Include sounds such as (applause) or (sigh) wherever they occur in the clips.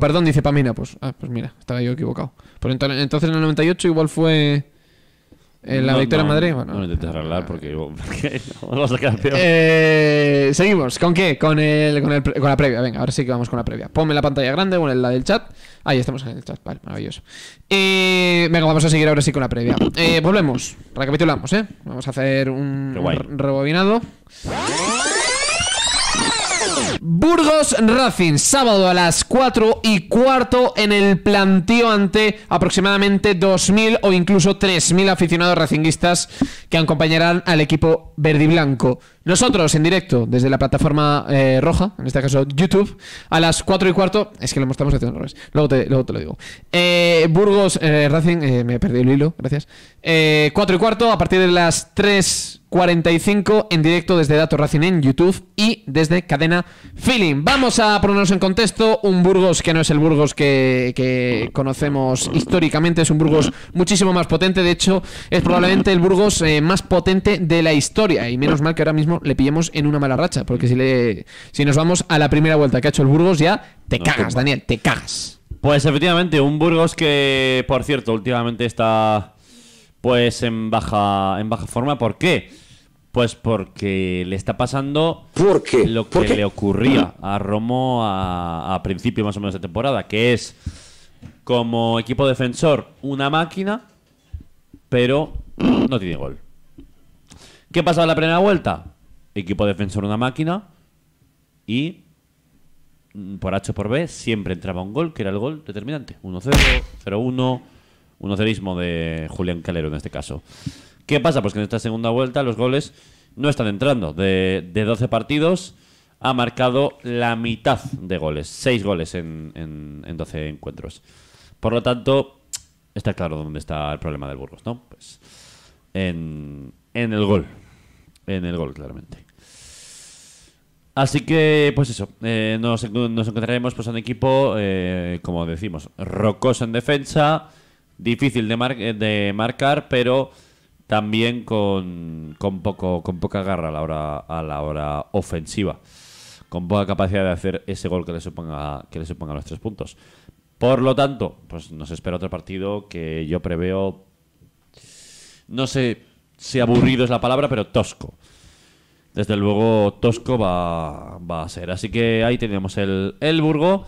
perdón, dice Pamina. Pues, ah, pues mira, estaba yo equivocado. Pues entonces, en el 98 igual fue eh, la victoria en Madrid. Bueno, no intentes arreglar porque, (laughs) eh, seguimos. ¿Con qué? Con, el, con, la previa. Venga, ahora sí que vamos con la previa. Ponme la pantalla grande o en la del chat. Ahí estamos en el chat. Vale, maravilloso. Eh, venga, vamos a seguir ahora sí con la previa. Eh, volvemos. Recapitulamos, ¿eh? Vamos a hacer un rebobinado. Burgos Racing, sábado a las 4 y cuarto en el plantío ante aproximadamente 2.000 o incluso 3.000 aficionados racinguistas que acompañarán al equipo verdiblanco. blanco. Nosotros en directo desde la plataforma eh, roja, en este caso YouTube, a las 4 y cuarto. Es que lo mostramos haciendo al luego te, luego te lo digo. Eh, Burgos eh, Racing, me he perdido el hilo, gracias. 4 y cuarto, a partir de las 3 45 en directo desde Dato Racing en YouTube y desde Cadena Feeling. Vamos a ponernos en contexto, un Burgos que no es el Burgos que, conocemos históricamente, es un Burgos muchísimo más potente, de hecho es probablemente el Burgos eh, más potente de la historia y menos mal que ahora mismo le pillemos en una mala racha, porque si, le, si nos vamos a la primera vuelta que ha hecho el Burgos ya te cagas, Daniel, te cagas. Pues efectivamente, un Burgos que, por cierto, últimamente está pues en baja en baja forma. ¿Por qué? Pues porque le está pasando lo que le ocurría a Romo a, principio más o menos de temporada, que es como equipo defensor una máquina, pero no tiene gol. ¿Qué pasaba en la primera vuelta? Equipo defensor una máquina y mm, por H o por B siempre entraba un gol, que era el gol determinante. 1-0, 0-1, 1-0ismo de Julián Calero en este caso. ¿Qué pasa? Pues que en esta segunda vuelta los goles no están entrando. De, 12 partidos ha marcado la mitad de goles, 6 goles en, 12 encuentros. Por lo tanto, está claro dónde está el problema del Burgos, ¿no? Pues en, el gol, en el gol claramente. Así que, pues eso, eh, nos, encontraremos pues un equipo, eh, como decimos, rocoso en defensa, difícil de, eh, de marcar, pero también con, poco, con poca garra a la, hora, a la hora ofensiva, con poca capacidad de hacer ese gol que le suponga, que los tres puntos. Por lo tanto, pues nos espera otro partido que yo preveo, no sé si aburrido es la palabra, pero tosco. Desde luego tosco va, a ser. Así que ahí tenemos el, el Burgo,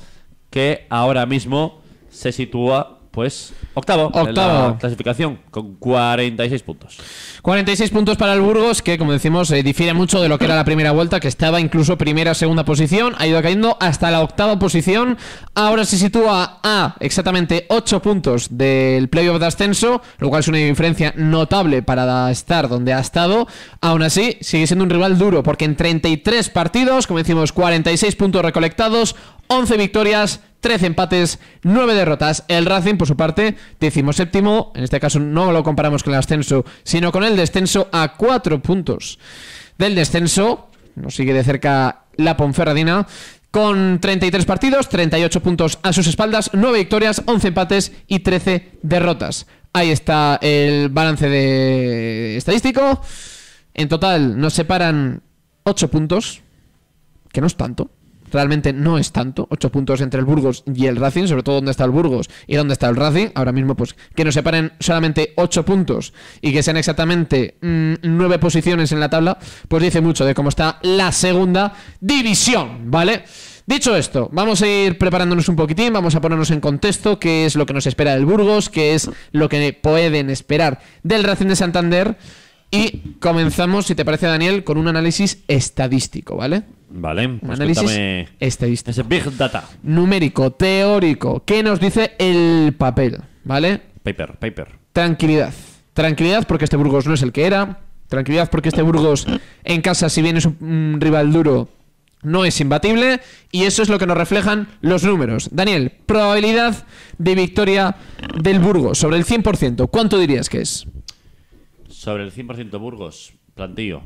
que ahora mismo se sitúa pues octavo, octavo. clasificación con 46 puntos. 46 puntos para el Burgos, que como decimos eh, difiere mucho de lo que era la primera vuelta, que estaba incluso primera o segunda posición, ha ido cayendo hasta la octava posición. Ahora se sitúa a exactamente 8 puntos del playoff de ascenso, lo cual es una diferencia notable para estar donde ha estado. Aún así, sigue siendo un rival duro, porque en 33 partidos, como decimos, 46 puntos recolectados, 11 victorias, 13 empates, 9 derrotas. El Racing, por su parte, séptimo, en este caso no lo comparamos con el ascenso, sino con el descenso a 4 puntos del descenso. Nos sigue de cerca la Ponferradina. Con 33 partidos, 38 puntos a sus espaldas, 9 victorias, 11 empates y 13 derrotas. Ahí está el balance de estadístico. En total nos separan 8 puntos, que no es tanto, realmente no es tanto. Ocho puntos entre el Burgos y el Racing, sobre todo dónde está el Burgos y dónde está el Racing. Ahora mismo, pues que nos separen solamente ocho puntos y que sean exactamente 9 mm, nueve posiciones en la tabla, pues dice mucho de cómo está la segunda división, ¿vale? Dicho esto, vamos a ir preparándonos un poquitín, vamos a ponernos en contexto qué es lo que nos espera del Burgos, qué es lo que pueden esperar del Racing de Santander y comenzamos, si te parece Daniel, con un análisis estadístico, ¿vale? Vale, pues análisis Big Data. Numérico, teórico. ¿Qué nos dice el papel? ¿Vale? Paper, paper. Tranquilidad. Tranquilidad porque este Burgos no es el que era. Tranquilidad porque este Burgos en casa, si bien es un rival duro, no es imbatible y eso es lo que nos reflejan los números. Daniel, probabilidad de victoria del Burgos sobre el 100%, ¿cuánto dirías que es? Sobre el 100% Burgos, plantillo.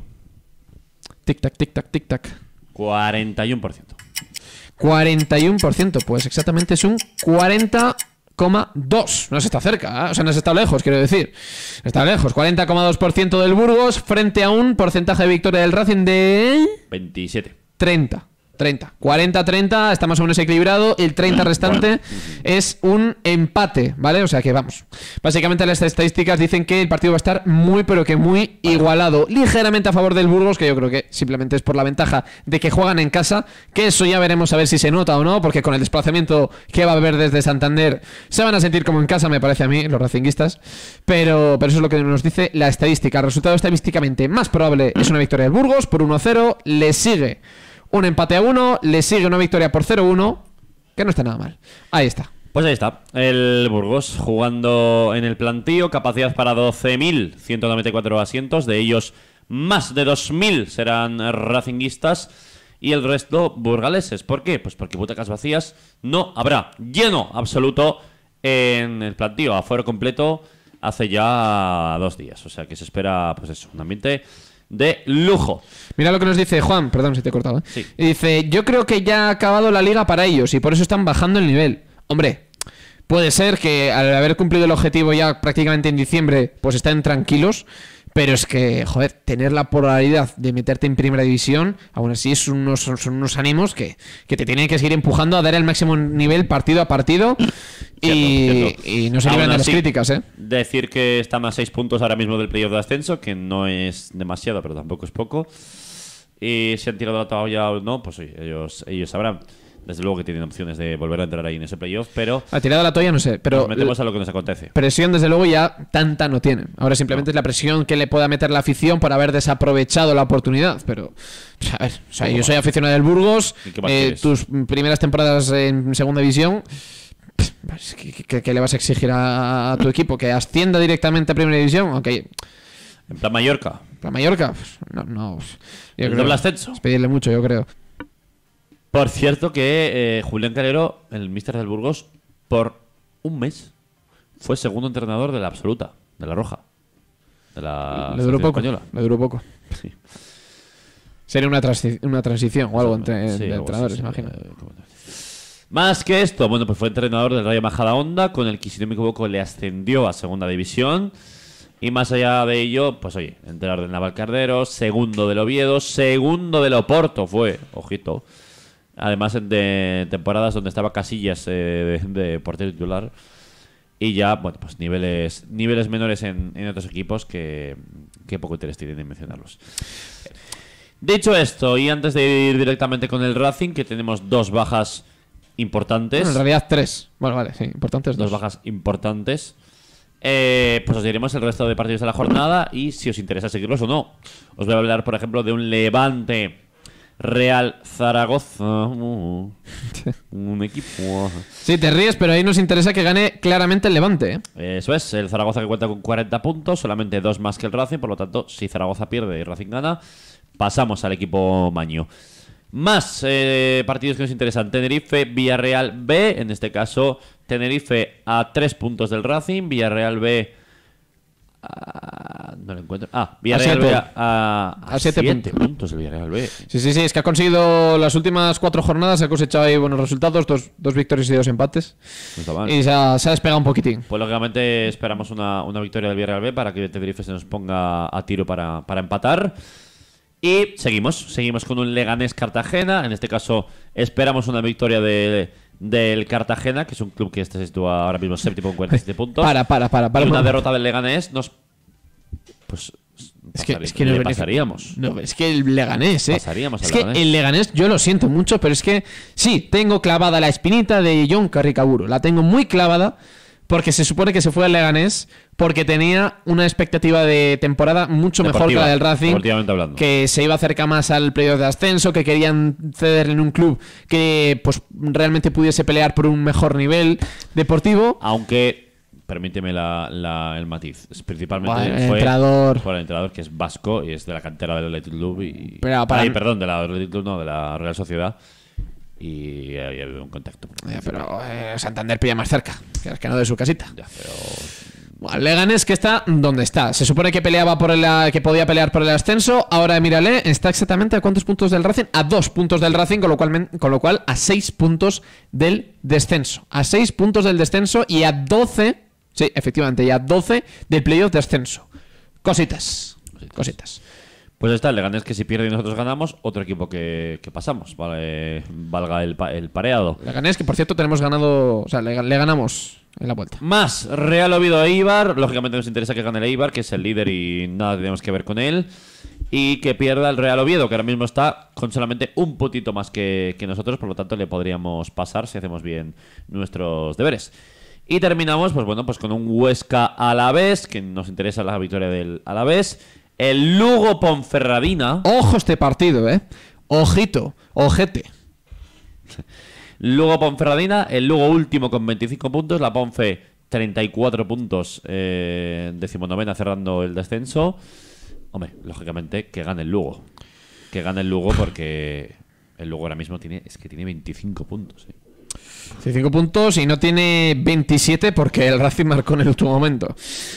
Tic tac, tic tac, tic tac. 41%. 41%, pues exactamente es un 40,2. No se está cerca, ¿eh? o sea, no se está lejos, quiero decir. está lejos. 40,2% del Burgos frente a un porcentaje de victoria del Racing de... 27. 30. 30. 40-30, estamos más o menos equilibrado. El 30 restante es un empate, ¿vale? O sea que vamos. Básicamente las estadísticas dicen que el partido va a estar muy, pero que muy igualado. Ligeramente a favor del Burgos, que yo creo que simplemente es por la ventaja de que juegan en casa. Que eso ya veremos a ver si se nota o no, porque con el desplazamiento que va a haber desde Santander se van a sentir como en casa, me parece a mí, los racinguistas. Pero, pero eso es lo que nos dice la estadística. El resultado estadísticamente más probable es una victoria del Burgos por 1-0. Le sigue un empate a uno, le sigue una victoria por 0-1, que no está nada mal. Ahí está. Pues ahí está, el Burgos jugando en el plantío, capacidad para 12.194 asientos, de ellos más de 2.000 serán racinguistas y el resto burgaleses. ¿Por qué? Pues porque butacas vacías no habrá. Lleno absoluto en el plantío, fuero completo hace ya dos días. O sea que se espera, pues eso, un ambiente de lujo. Mira lo que nos dice Juan, perdón si te cortaba. ¿eh? Dice, yo creo que ya ha acabado la liga para ellos y por eso están bajando el nivel. Hombre, puede ser que al haber cumplido el objetivo ya prácticamente en diciembre, pues estén tranquilos. Pero es que, joder, tener la polaridad de meterte en primera división, aún así es unos, son unos ánimos que, que te tienen que seguir empujando a dar el máximo nivel partido a partido y, no se libran las críticas, ¿eh? Decir que están a seis puntos ahora mismo del playoff de ascenso, que no es demasiado, pero tampoco es poco. Y si han tirado la toalla o no, pues ellos, ellos sabrán. Desde luego que tienen opciones de volver a entrar ahí en ese playoff, pero. Ha tirado la toalla, no sé, pero. metemos a lo que nos acontece. Presión, desde luego, ya tanta no tiene. Ahora simplemente es la presión que le pueda meter la afición por haber desaprovechado la oportunidad, pero. Pues, a ver, o sea, yo soy aficionado del Burgos. Eh, tus primeras temporadas en segunda división. Pues, ¿Qué, qué, le vas a exigir a tu equipo? ¿Que ascienda directamente a Primera División? Ok. ¿En plan Mallorca? ¿En plan Mallorca? Pues, no, no. Pues, doble ascenso? Es pedirle mucho, yo creo. Por cierto que eh, Julián Calero, el míster del Burgos, por un mes fue segundo entrenador de la absoluta, de la roja. De la le duró poco, española. Le duró poco. Sería una, una transición o algo entre entrenadores, imagino. Eh, más que esto, bueno, pues fue entrenador del Rayo Majada Onda, con el que, si no me equivoco, le ascendió a Segunda División. Y más allá de ello, pues oye, entrenador del Cardero, segundo del Oviedo, segundo del Oporto fue, ojito. Además de temporadas donde estaba Casillas eh, de, portero titular. Y ya, bueno, pues niveles, niveles menores en, otros equipos que, que poco interés tienen en mencionarlos. Dicho esto, y antes de ir directamente con el Racing, que tenemos dos bajas importantes. en realidad tres. Bueno, vale, sí, importantes. Dos, dos bajas importantes. Eh, pues os diremos el resto de partidos de la jornada y si os interesa seguirlos o no. Os voy a hablar, por ejemplo, de un Levante Real Zaragoza. (laughs) un equipo. Sí, te ríes, pero ahí nos interesa que gane claramente el Levante. ¿eh? Eso es, el Zaragoza que cuenta con 40 puntos, solamente dos más que el Racing, por lo tanto, si Zaragoza pierde y Racing gana, pasamos al equipo Maño. Más eh, partidos que nos interesan. Tenerife, Villarreal B. En este caso, Tenerife a tres puntos del Racing. Villarreal B. no lo encuentro. Ah, Villarreal a 7 puntos. Villarreal B. Sí, sí, sí. Es que ha conseguido las últimas cuatro jornadas. Ha cosechado ahí buenos resultados. Dos, dos victorias y dos empates. Y se ha, se despegado un poquitín. Pues lógicamente esperamos una, victoria del Villarreal B para que Tenerife se nos ponga a tiro para, para empatar. Y seguimos, seguimos con un Leganés Cartagena. En este caso, esperamos una victoria del Cartagena, que es un club que se sitúa ahora mismo séptimo con 47 (laughs) puntos. Para, para, para, para. una derrota del Leganés nos. Pues. Es que, pasaríamos. es que el Leganés, ¿eh? Pasaríamos es que el Leganés, yo lo siento mucho, pero es que sí, tengo clavada la espinita de John Carricaburo. La tengo muy clavada porque se supone que se fue al Leganés porque tenía una expectativa de temporada mucho mejor que la del Racing, que se iba a más al periodo de ascenso, que querían ceder en un club que pues realmente pudiese pelear por un mejor nivel deportivo. Aunque permíteme el matiz. Principalmente por el entrenador. el entrenador que es vasco y es de la cantera del Athletic Club y, perdón, de la Club, no, de la Real Sociedad y había un contacto. pero eh, Santander pilla más cerca, que es que no de su casita. Ya, pero... que está donde está. Se supone que peleaba por el, que podía pelear por el ascenso. Ahora mírale, está exactamente a cuántos puntos del Racing? A dos puntos del Racing, con lo cual, con lo cual a seis puntos del descenso. A seis puntos del descenso y a doce, sí, efectivamente, y a doce del playoff de ascenso. Cositas. cositas. Pues está, el Leganés que si pierde y nosotros ganamos, otro equipo que, pasamos, valga el, pareado el, pareado. Leganés que por cierto tenemos ganado, o sea, le, ganamos en la vuelta. Más Real Oviedo e Ibar lógicamente nos interesa que gane el Ibar que es el líder y nada tenemos que ver con él. Y que pierda el Real Oviedo, que ahora mismo está con solamente un putito más que, nosotros, por lo tanto le podríamos pasar si hacemos bien nuestros deberes. Y terminamos, pues bueno, pues con un Huesca a la vez, que nos interesa la victoria del Alavés el Lugo Ponferradina. Ojo este partido, ¿eh? Ojito, ojete. Lugo Ponferradina, el Lugo último con 25 puntos, la Ponfe 34 puntos, eh, decimonovena cerrando el descenso. Hombre, lógicamente que gane el Lugo. Que gane el Lugo porque el Lugo ahora mismo tiene, es que tiene 25 puntos. ¿eh? Sí, cinco puntos y no tiene 27 porque el Racing marcó en el último momento.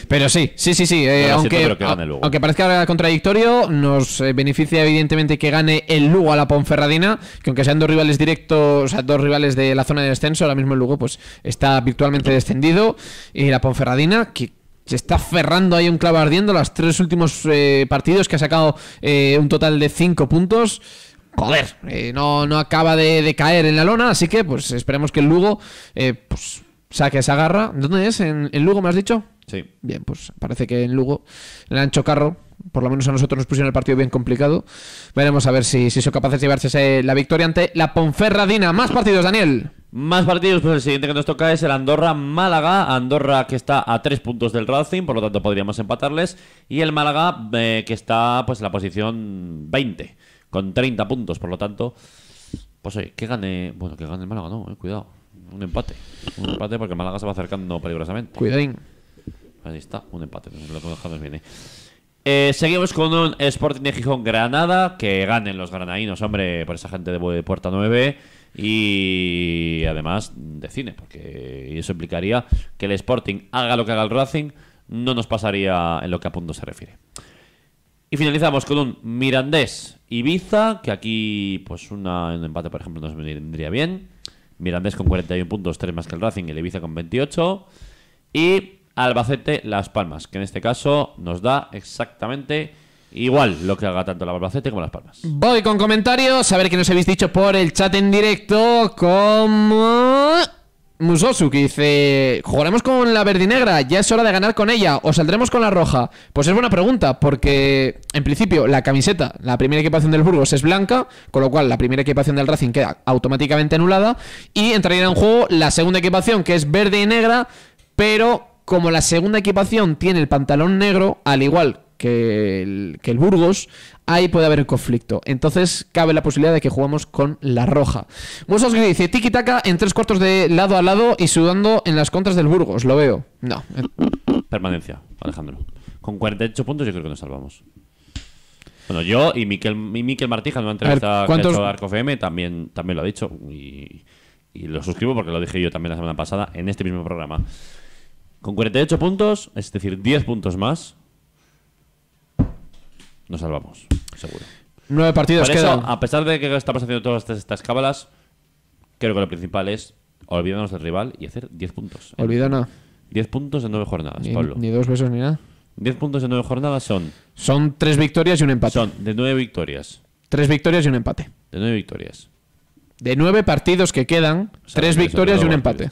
Pero sí, sí, sí, sí. Eh, aunque, parezca contradictorio, nos eh, beneficia evidentemente que gane el Lugo a la Ponferradina, que aunque sean dos rivales directos, o sea, dos rivales de la zona de descenso, ahora mismo el Lugo pues está virtualmente descendido y la Ponferradina, que se está ferrando ahí un clavo ardiendo los tres últimos eh, partidos que ha sacado un total de cinco puntos joder, eh, no, no acaba de, caer en la lona, así que pues esperemos que el Lugo eh, pues, saque esa garra. ¿Dónde es? ¿En, Lugo me has dicho? Sí. Bien, pues parece que en Lugo, en el ancho carro, por lo menos a nosotros nos pusieron el partido bien complicado. Veremos a ver si, si son capaces de llevarse la victoria ante la Ponferradina. Más partidos, Daniel. Más partidos, pues el siguiente que nos toca es el Andorra-Málaga. Andorra que está a tres puntos del Racing, por lo tanto podríamos empatarles. Y el Málaga eh, que está pues en la posición 20 con 30 puntos, por lo tanto, pues oye, que gane, bueno, que gane el Málaga, no, eh, cuidado, un empate, un empate porque Málaga se va acercando peligrosamente. Cuidadín. Ahí está, un empate, lo que eh. Eh, seguimos con un Sporting de Gijón Granada, que ganen los granadinos, hombre, por esa gente de Puerta 9 y además de cine, porque eso implicaría que el Sporting haga lo que haga el Racing, no nos pasaría en lo que a punto se refiere. Y finalizamos con un Mirandés Ibiza, que aquí, pues una, un empate, por ejemplo, nos vendría bien. Mirandés con 41 puntos, 3 más que el Racing, el Ibiza con 28. Y Albacete Las Palmas, que en este caso nos da exactamente igual lo que haga tanto la Albacete como Las Palmas. Voy con comentarios, a ver qué nos habéis dicho por el chat en directo. Como. Musosu, que dice, ¿jugaremos con la verde y negra? ¿Ya es hora de ganar con ella? ¿O saldremos con la roja? Pues es buena pregunta, porque en principio la camiseta, la primera equipación del Burgos es blanca, con lo cual la primera equipación del Racing queda automáticamente anulada, y entraría en juego la segunda equipación, que es verde y negra, pero como la segunda equipación tiene el pantalón negro, al igual que el, que el Burgos, ahí puede haber conflicto. Entonces cabe la posibilidad de que jugamos con la roja. Musos que dice tiki taka en tres cuartos de lado a lado y sudando en las contras del Burgos. Lo veo. No. Permanencia, Alejandro. Con 48 puntos yo creo que nos salvamos. Bueno, yo y Miquel, y Martija en una entrevista que Arco FM también, también lo ha dicho. Y, y lo suscribo porque lo dije yo también la semana pasada en este mismo programa. Con 48 puntos, es decir, 10 puntos más, nos salvamos seguro. Nueve partidos Por quedan. a pesar de que estamos haciendo todas estas, cábalas, creo que lo principal es olvidarnos del rival y hacer 10 puntos. ¿eh? Olvídanos. 10 puntos en nueve jornadas, Pablo. Ni dos besos ni nada. 10 puntos en nueve jornadas son. Son tres victorias y un empate. Son de nueve victorias. Tres victorias y un empate. De nueve victorias. De nueve partidos que quedan, tres victorias y un empate.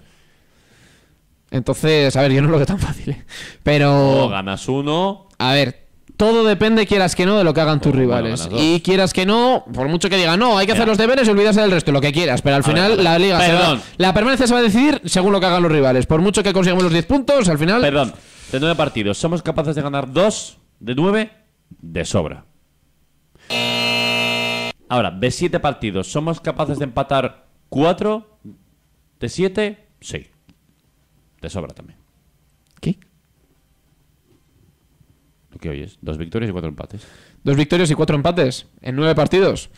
Entonces, a ver, yo no lo veo tan fácil. ¿eh? Pero. ganas uno. A ver, todo depende, quieras que no, de lo que hagan tus rivales. y quieras que no, por mucho que digan, no, hay que hacer los deberes y olvidarse del resto, lo que quieras. Pero al final la liga Se la permanencia se va a decidir según lo que hagan los rivales. Por mucho que consigamos los 10 puntos, al final. Perdón, de nueve partidos, somos capaces de ganar dos de 9, de sobra. Ahora, de siete partidos, somos capaces de empatar 4, de 7, sí. De sobra también. que qué oyes? Dos victorias y cuatro empates. Dos victorias y cuatro empates en nueve partidos.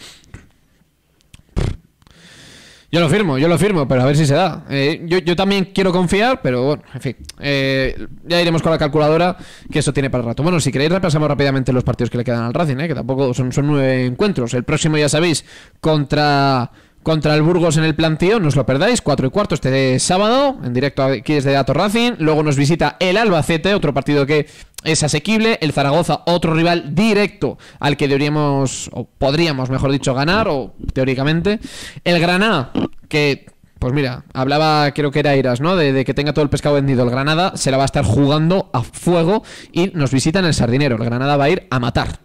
Yo lo firmo, yo lo firmo, pero a ver si se da. Eh, yo, también quiero confiar, pero bueno, en fin. Eh, ya iremos con la calculadora, que eso tiene para el rato. Bueno, si queréis, repasamos rápidamente los partidos que le quedan al Racing, ¿eh? que tampoco son, son nueve encuentros. El próximo, ya sabéis, contra contra el Burgos en el plantío, no os lo perdáis, 4 y cuarto este sábado, en directo aquí desde Dato Racing. Luego nos visita el Albacete, otro partido que es asequible. El Zaragoza, otro rival directo al que deberíamos, o podríamos, mejor dicho, ganar, o teóricamente. El Granada, que pues mira, hablaba, creo que era Iras, ¿no? De, de, que tenga todo el pescado vendido. El Granada se la va a estar jugando a fuego y nos visitan el Sardinero. El Granada va a ir a matar.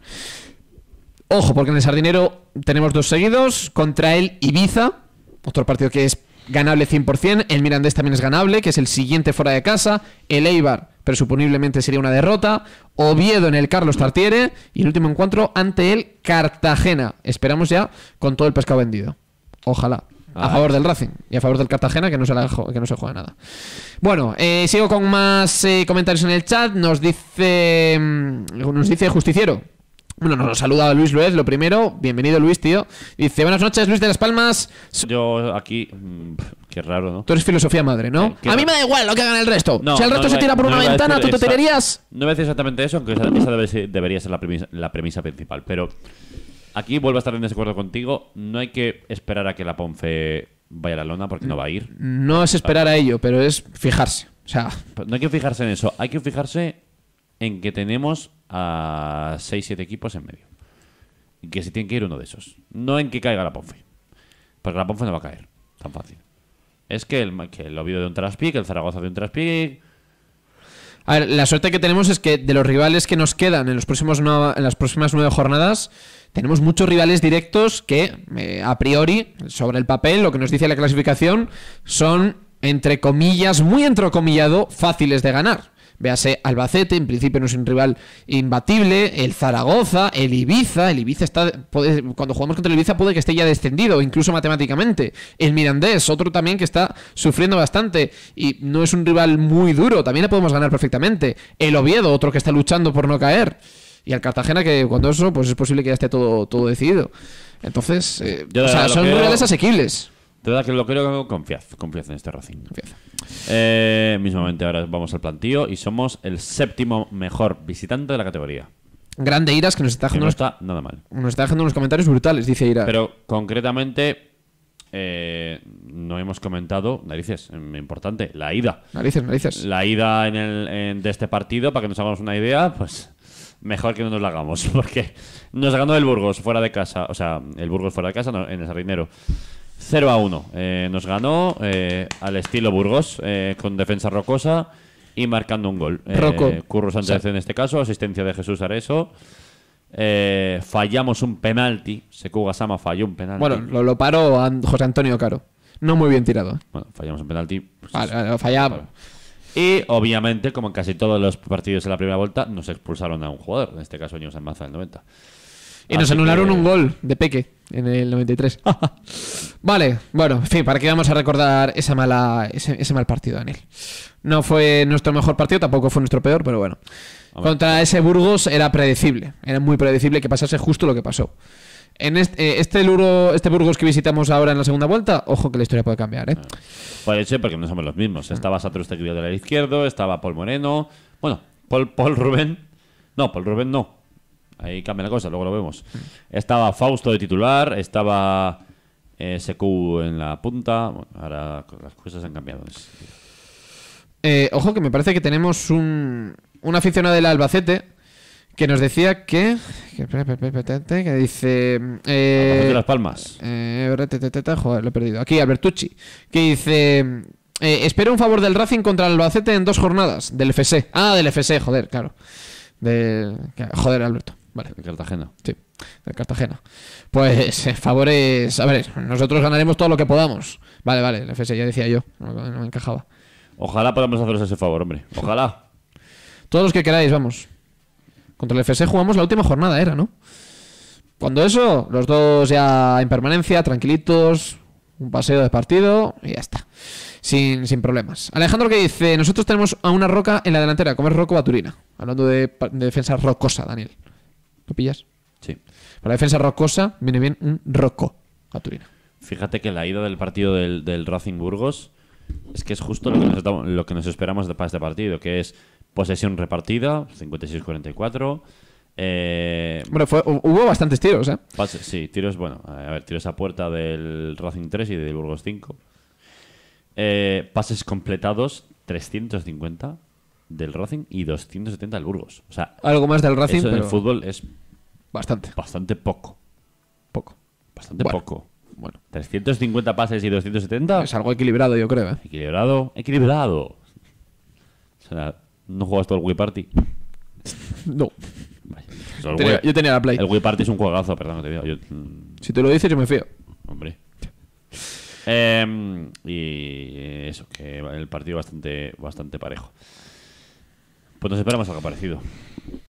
Ojo, porque en el Sardinero tenemos dos seguidos contra el Ibiza, otro partido que es ganable 100%, el Mirandés también es ganable, que es el siguiente fuera de casa, el Eibar presuponiblemente sería una derrota, Oviedo en el Carlos Tartiere y el último encuentro ante el Cartagena. Esperamos ya con todo el pescado vendido. Ojalá. A ah. favor del Racing y a favor del Cartagena, que no se, juega nada. Bueno, eh, sigo con más eh, comentarios en el chat. Nos dice, mm, nos dice Justiciero. Bueno, nos saluda Luis Luez, lo primero. Bienvenido, Luis, tío. Dice, buenas noches, Luis de las Palmas. Yo aquí... Mm, qué raro, ¿no? Tú eres filosofía madre, ¿no? Eh, a mí me da igual lo que hagan el resto. si el resto se tira por una ventana, ¿tú te tirarías? No voy a decir exactamente eso, aunque esa, debería ser la premisa, la premisa principal. Pero aquí vuelvo a estar en desacuerdo contigo. No hay que esperar a que la Ponce vaya a la lona porque no va a ir. No es esperar a ello, pero es fijarse. O sea... No hay que fijarse en eso. Hay que fijarse en que tenemos a 6-7 equipos en medio. Y que se tiene que ir uno de esos. No en que caiga la Ponfe. Porque la Ponfe no va a caer. Tan fácil. Es que el, que de un traspique, el Zaragoza de un traspique. a ver, la suerte que tenemos es que de los rivales que nos quedan en, los próximos en las próximas nueve jornadas, tenemos muchos rivales directos que, eh, a priori, sobre el papel, lo que nos dice la clasificación, son, entre comillas, muy entrecomillado, fáciles de ganar. Véase Albacete, en principio no es un rival imbatible, el Zaragoza, el Ibiza, el Ibiza está, cuando jugamos contra el Ibiza puede que esté ya descendido, incluso matemáticamente. El Mirandés, otro también que está sufriendo bastante y no es un rival muy duro, también le podemos ganar perfectamente. El Oviedo, otro que está luchando por no caer y al Cartagena que cuando eso pues es posible que ya esté todo, todo decidido entonces eh, son rivales asequibles verdad que lo creo confiad, confiad en este Racing. Eh, mismamente ahora vamos al plantío y somos el séptimo mejor visitante de la categoría. Grande Iras que nos está dejando. No está nada mal. Nos está dejando unos comentarios brutales, dice Iras. Pero concretamente, eh, no hemos comentado, narices, em, importante, la ida. Narices, narices. La ida de este partido, para que nos hagamos una idea, pues mejor que no nos la hagamos, (laughs) porque nos ganó el Burgos fuera de casa, o sea, el Burgos fuera de casa, en el Sardinero. 0 a 1. Eh, nos ganó eh, al estilo Burgos, eh, con defensa rocosa y marcando un gol. Rocco. Curro Sánchez en este caso, asistencia de Jesús Areso. fallamos un penalti. Sekuga Sama falló un penalti. Bueno, lo, paró José Antonio Caro. No muy bien tirado. Bueno, fallamos un penalti. Pues, fallaba Y obviamente, como en casi todos los partidos en la primera vuelta, nos expulsaron a un jugador. En este caso, en Maza, del 90. Y nos anularon un gol de Peque en el 93. (laughs) vale, bueno, en fin, ¿para que vamos a recordar esa mala, ese, ese, mal partido, Daniel? No fue nuestro mejor partido, tampoco fue nuestro peor, pero bueno. Contra ese Burgos era predecible, era muy predecible que pasase justo lo que pasó. En este, este, Luro, este Burgos que visitamos ahora en la segunda vuelta, ojo que la historia puede cambiar. ¿eh? Ah, puede ser porque no somos los mismos. Mm. Estaba vio del izquierdo, estaba Paul Moreno. Bueno, Paul, Paul Rubén. No, Paul Rubén no ahí cambia la cosa, luego lo vemos. Estaba Fausto de titular, estaba eh, SQ en la punta, bueno, ahora las cosas han cambiado. Eh, ojo que me parece que tenemos un, un aficionado del Albacete que nos decía que que, que dice eh, de las palmas eh, joder, lo he perdido aquí Albertucci que dice espero un favor del Racing contra el Albacete en dos jornadas del FC ah del FC joder claro joder Alberto Vale. de Cartagena. Sí, De Cartagena. Pues eh, favores. A ver, nosotros ganaremos todo lo que podamos. Vale, vale, el FS ya decía yo. No, me encajaba. Ojalá podamos haceros ese favor, hombre. Ojalá. Todos los que queráis, vamos. Contra el FS jugamos la última jornada, era, ¿no? Cuando eso, los dos ya en permanencia, tranquilitos, un paseo de partido y ya está. Sin, problemas. Alejandro que dice, nosotros tenemos a una roca en la delantera, como es Rocco Baturina. Hablando de defensa rocosa, Daniel. ¿Lo pillas? Sí. Para la defensa rocosa viene bien un mm, roco Turina Fíjate que la ida del partido del, del Racing Burgos es que es justo lo que nos, esperamos de, para este partido, que es posesión repartida, 56-44. Eh, bueno, hubo bastantes tiros, ¿eh? sí, tiros, bueno, a ver, tiros a puerta del Racing 3 y del Burgos 5. Eh, pases completados, 350 del Racing y 270 del Burgos. O sea, algo más del Racing. Eso en el fútbol es bastante, bastante poco, poco, bastante poco. Bueno, 350 pases y 270 es algo equilibrado, yo creo. ¿eh? Equilibrado, equilibrado. O sea, no juegas todo el Wii Party. (laughs) no. Pues yo tenía la play. El Wii Party es un juegazo, perdón, mm. Si te lo dices, yo me fío. Hombre. Em, y eso, que el partido bastante, bastante parejo. Pues nos esperamos algo parecido.